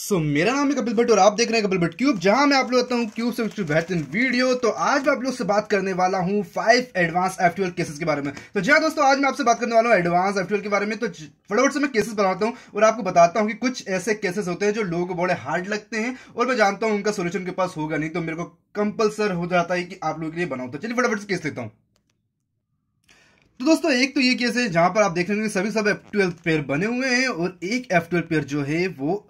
सो so, मेरा नाम है कपिल भट्ट और आप देख रहे हैं कपिल भट्ट क्यूब जहां मैं आप लोग बताता हूं क्यूब से बेहतरीन वीडियो तो आज मैं आप लोग से बात करने वाला हूं फाइव एडवांस एफ केसेस के बारे में तो जी हाँ दोस्तों आज मैं आपसे बात करने वाला हूं एडवांस एफ के बारे में तो फटाफट से मैं केसेस बनाता हूँ और आपको बताता हूँ कि कुछ ऐसे केसेस होते हैं जो लोगों को बड़े हार्ड लगते हैं और मैं जानता हूँ उनका सोल्यूशन के पास होगा नहीं तो मेरे को कंपलसर हो जाता है कि आप लोगों के लिए बनाऊ तो चलिए फटाफट से केस देता हूँ तो दोस्तों एक तो ये केस है जहां पर आप देख रहे हैं सभी सब एफ ट्वेल्व पेयर बने हुए हैं और एक एफ ट्वेल्व पेयर जो है वो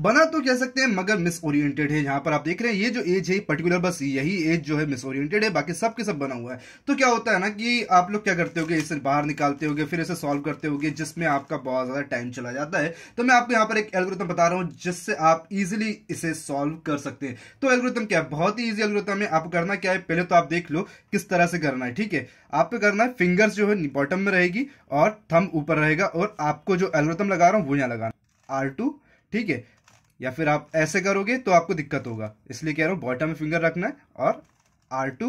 बना तो कह सकते हैं मगर मिस ओरिएंटेड है यहाँ पर आप देख रहे हैं ये जो एज है पर्टिकुलर बस यही एज जो है मिस ओरिएंटेड है बाकी सब के सब बना हुआ है तो क्या होता है ना कि आप लोग क्या करते गए इसे बाहर निकालते गए फिर इसे सॉल्व करते गए जिसमें आपका बहुत ज़्यादा टाइम चला जाता है तो मैं आपको यहाँ पर एक एलग्रोथम बता रहा हूँ जिससे आप इजिली इसे सॉल्व कर सकते हैं तो एलग्रोथम क्या है बहुत ही ईजी एलग्रोथम है आपको करना क्या है पहले तो आप देख लो किस तरह से करना है ठीक है आपको करना है फिंगर्स जो है बॉटम में रहेगी और थम ऊपर रहेगा और आपको जो एलग्रोथम लगा रहा हूँ वो यहाँ लगाना आर ठीक है या फिर आप ऐसे करोगे तो आपको दिक्कत होगा इसलिए कह रहा हूँ बॉटम में फिंगर रखना है और R two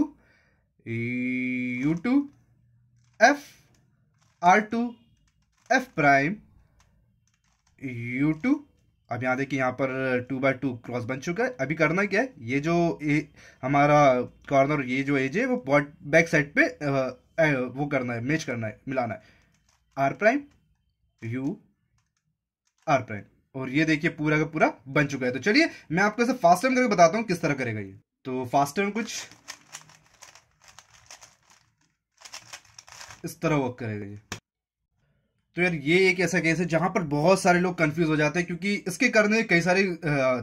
U two F R two F prime U two अब यहाँ देखिए यहाँ पर टू बाय टू क्रॉस बन चुका है अभी करना क्या है ये जो ए, हमारा कॉर्नर ये जो एज है वो बॉट बैक साइड पे आ, आ, वो करना है मैच करना है मिलाना है R prime U R prime और ये देखिए पूरा का पूरा बन चुका है तो चलिए मैं आपको इसे फास्ट टाइम करके बताता हूँ किस तरह करेगा ये तो फास्ट टाइम कुछ इस तरह वर्क करेगा ये तो यार ये एक ऐसा केस है जहां पर बहुत सारे लोग कंफ्यूज हो जाते हैं क्योंकि इसके करने कई सारे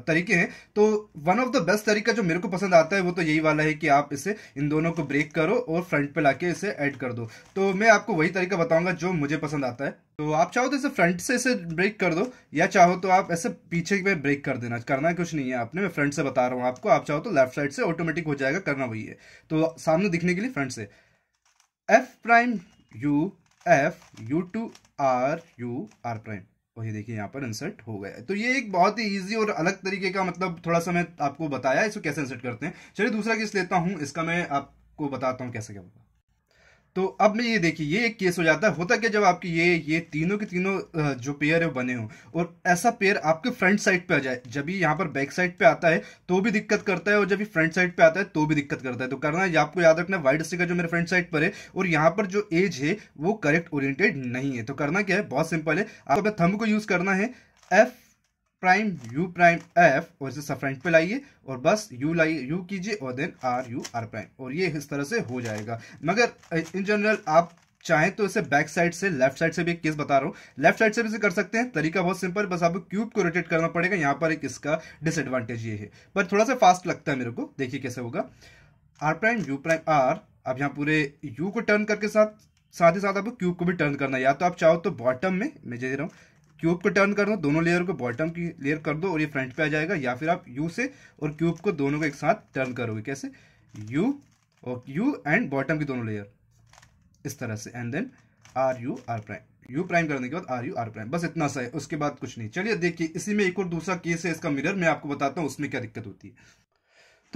तरीके हैं तो वन ऑफ द बेस्ट तरीका जो मेरे को पसंद आता है वो तो यही वाला है कि आप इसे इन दोनों को ब्रेक करो और फ्रंट पे लाके इसे ऐड कर दो तो मैं आपको वही तरीका बताऊंगा जो मुझे पसंद आता है तो आप चाहो तो इसे फ्रंट से इसे ब्रेक कर दो या चाहो तो आप ऐसे पीछे में ब्रेक कर देना करना कुछ नहीं है आपने मैं फ्रंट से बता रहा हूँ आपको आप चाहो तो लेफ्ट साइड से ऑटोमेटिक हो जाएगा करना वही है तो सामने दिखने के लिए फ्रंट से F prime U F U two R U R prime वही देखिए यहाँ पर इंसर्ट हो गया तो ये एक बहुत ही इजी और अलग तरीके का मतलब थोड़ा सा मैं आपको बताया इसको कैसे इंसर्ट करते हैं चलिए दूसरा किस लेता हूँ इसका मैं आपको बताता हूँ कैसे क्या बताऊँ तो अब मैं ये देखिए ये एक केस हो जाता है होता क्या जब आपके ये ये तीनों के तीनों जो पेयर है बने हो और ऐसा पेयर आपके फ्रंट साइड पे आ जाए जब ये यहाँ पर बैक साइड पे आता है तो भी दिक्कत करता है और जब ये फ्रंट साइड पे आता है तो भी दिक्कत करता है तो करना है आपको याद रखना वाइड का जो मेरे फ्रंट साइड पर है और यहाँ पर जो एज है वो करेक्ट ओरिएंटेड नहीं है तो करना क्या है बहुत सिंपल है आपको अपने थम को यूज करना है F prime U prime F और इसे सफ्रेंट पे लाइए और बस यू लाइए यू कीजिए और then R U R prime और ये इस तरह से हो जाएगा मगर इन जनरल आप चाहें तो इसे बैक साइड से लेफ्ट साइड से भी एक केस बता रहा हूँ लेफ्ट साइड से भी इसे कर सकते हैं तरीका बहुत सिंपल बस आपको क्यूब को रोटेट करना पड़ेगा यहाँ पर एक इसका डिसएडवांटेज ये है पर थोड़ा सा फास्ट लगता है मेरे को देखिए कैसे होगा R prime U prime R अब यहाँ पूरे यू को टर्न करके साथ साथ ही साथ आपको क्यूब को भी टर्न करना है या तो आप चाहो तो बॉटम में मैं दे रहा हूँ क्यूब को टर्न कर दो दोनों लेयर को बॉटम की लेयर कर दो और ये फ्रंट पे आ जाएगा या फिर आप यू से और क्यूब को दोनों को एक साथ टर्न करोगे कैसे यू और यू एंड बॉटम की दोनों लेयर इस तरह से and then R U R prime U prime करने के बाद आर यू आर प्राइम बस इतना सा है उसके बाद कुछ नहीं चलिए देखिए इसी में एक और दूसरा केस है इसका मिरर मैं आपको बताता हूँ उसमें क्या दिक्कत होती है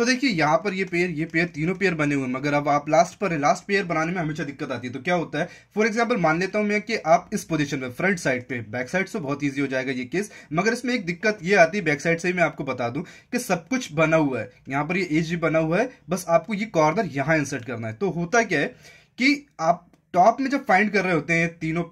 तो देखिए यहाँ पर ये पेयर ये पेयर तीनों पेयर बने हुए हैं मगर अब आप लास्ट पर है लास्ट पेयर बनाने में हमेशा दिक्कत आती है तो क्या होता है फॉर एग्जाम्पल मान लेता हूँ मैं कि आप इस पोजिशन में फ्रंट साइड पे बैक साइड से बहुत ईजी हो जाएगा ये केस मगर इसमें एक दिक्कत ये आती है बैक साइड से ही मैं आपको बता दूँ कि सब कुछ बना हुआ है यहाँ पर ये एज भी बना हुआ है बस आपको ये कॉर्नर यहाँ इंसर्ट करना है तो होता क्या है कि आप टॉप में जब फाइंड कर रहे होते हैं तीनों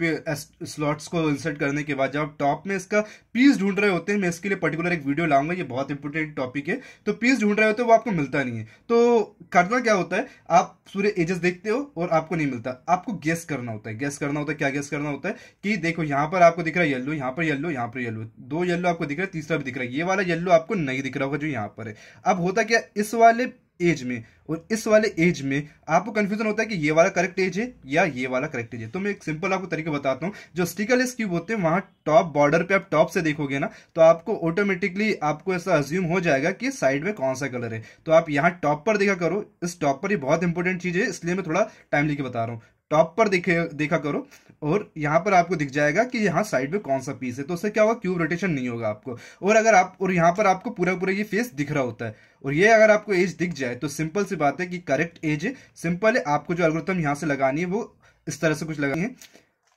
स्लॉट्स को इंसर्ट करने के बाद जब टॉप में इसका पीस ढूंढ रहे होते हैं मैं इसके लिए पर्टिकुलर एक वीडियो लाऊंगा ये बहुत इंपॉर्टेंट टॉपिक है तो पीस ढूंढ रहे होते हैं वो आपको मिलता नहीं है तो करना क्या होता है आप पूरे एजेस देखते हो और आपको नहीं मिलता आपको गेस करना होता है गेस करना होता है क्या गेस करना होता है कि देखो यहाँ पर आपको दिख रहा है येल्लो यहाँ पर येल्लो यहाँ पर येल्लो दो येल्लो आपको दिख रहा है तीसरा भी दिख रहा है ये वाला येल्लो आपको नहीं दिख रहा होगा जो यहाँ पर है अब होता क्या इस वाले एज में और इस वाले एज में आपको कंफ्यूजन होता है कि ये वाला करेक्ट एज है या ये वाला करेक्ट एज है तो मैं एक सिंपल आपको तरीके बताता हूँ जो स्टिकर क्यूब होते हैं वहां टॉप बॉर्डर पे आप टॉप से देखोगे ना तो आपको ऑटोमेटिकली आपको ऐसा अज्यूम हो जाएगा कि साइड में कौन सा कलर है तो आप यहाँ टॉप पर देखा करो इस टॉप पर ही बहुत इंपॉर्टेंट चीज़ है इसलिए मैं थोड़ा टाइम लेके बता रहा हूँ टॉप पर देखे देखा करो और यहां पर आपको दिख जाएगा कि यहाँ साइड में कौन सा पीस है तो उससे क्या होगा क्यूब रोटेशन नहीं होगा आपको और अगर आप और यहाँ पर आपको पूरा पूरा ये फेस दिख रहा होता है और ये अगर आपको एज दिख जाए तो सिंपल सी बात है कि करेक्ट एज है सिंपल है आपको जो अलग्रोथम यहाँ से लगानी है वो इस तरह से कुछ लगानी है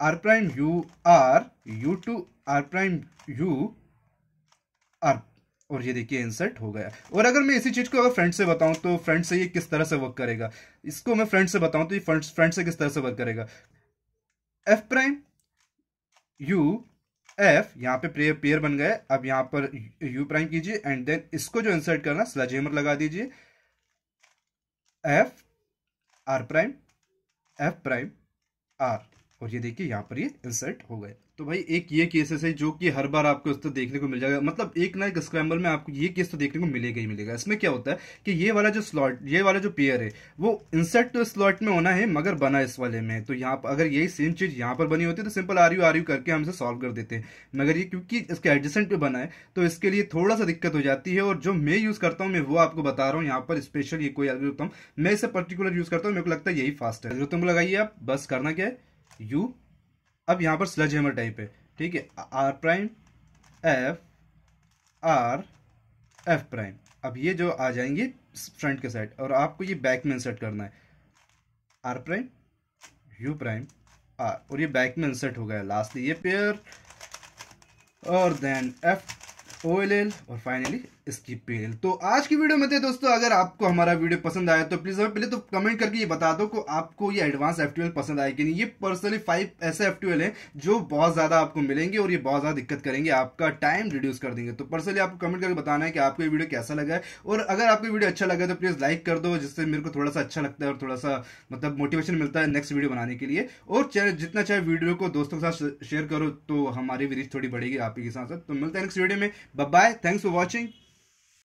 R prime U R U two R prime U R और ये देखिए इंसर्ट हो गया और अगर मैं इसी चीज़ को अगर फ्रेंड से बताऊं तो फ्रेंड से ये किस तरह से वर्क करेगा इसको मैं फ्रेंड से बताऊं तो ये फ्रेंड से किस तरह से वर्क करेगा एफ प्राइम यू एफ यहाँ पे पेयर बन गए अब यहां पर यू प्राइम कीजिए एंड देन इसको जो इंसर्ट करना स्लजेमर लगा दीजिए F R prime F prime R और ये देखिए यहाँ पर ये इंसर्ट हो गए तो भाई एक ये केसेस है जो कि हर बार आपको तो देखने को मिल जाएगा मतलब एक ना एक स्क्रैम्बल में आपको ये केस तो देखने को मिलेगा ही मिलेगा इसमें क्या होता है कि ये वाला जो स्लॉट ये वाला जो पेयर है वो इंसर्ट तो स्लॉट में होना है मगर बना इस वाले में तो यहाँ पर अगर यही सेम चीज़ यहाँ पर बनी होती है तो simple R U R U करके हम इसे सॉल्व कर देते हैं मगर ये क्योंकि इसके एडजस्टेंट पे बना है तो इसके लिए थोड़ा सा दिक्कत हो जाती है और जो मैं यूज़ करता हूँ मैं वो आपको बता रहा हूँ यहाँ पर स्पेशल ये कोई एल्गोरिथम मैं इसे पर्टिकुलर यूज़ करता हूँ मेरे को लगता है यही फास्ट है तुम लगाइए आप बस करना क्या है यू अब यहां पर स्लज हैमर टाइप है ठीक है R prime F R F prime अब ये जो आ जाएंगे फ्रंट के साइड और आपको ये बैक में इंसर्ट करना है R prime U prime R और ये बैक में इंसर्ट हो गया लास्टली ये पेयर और then F O L L और फाइनली इसकी पेल तो आज की वीडियो में थे तो दोस्तों अगर आपको हमारा वीडियो पसंद आया तो प्लीज़ हमें पहले तो कमेंट करके ये बता दो को आपको ये एडवांस एफ पसंद आए कि नहीं ये पर्सनली फाइव ऐसे एफ हैं जो बहुत ज़्यादा आपको मिलेंगे और ये बहुत ज़्यादा दिक्कत करेंगे आपका टाइम रिड्यूस कर देंगे तो पर्सनली आपको कमेंट करके बताना है कि आपको ये वीडियो कैसा लगा है और अगर आपको वीडियो अच्छा लगा तो प्लीज़ लाइक कर दो जिससे मेरे को थोड़ा सा अच्छा लगता है और थोड़ा सा मतलब मोटिवेशन मिलता है नेक्स्ट वीडियो बनाने के लिए और जितना चाहे वीडियो को दोस्तों के साथ शेयर करो तो हमारी भी रीच थोड़ी बढ़ेगी आपके साथ साथ तो मिलता है नेक्स्ट वीडियो में बाय थैंक्स फॉर वॉचिंग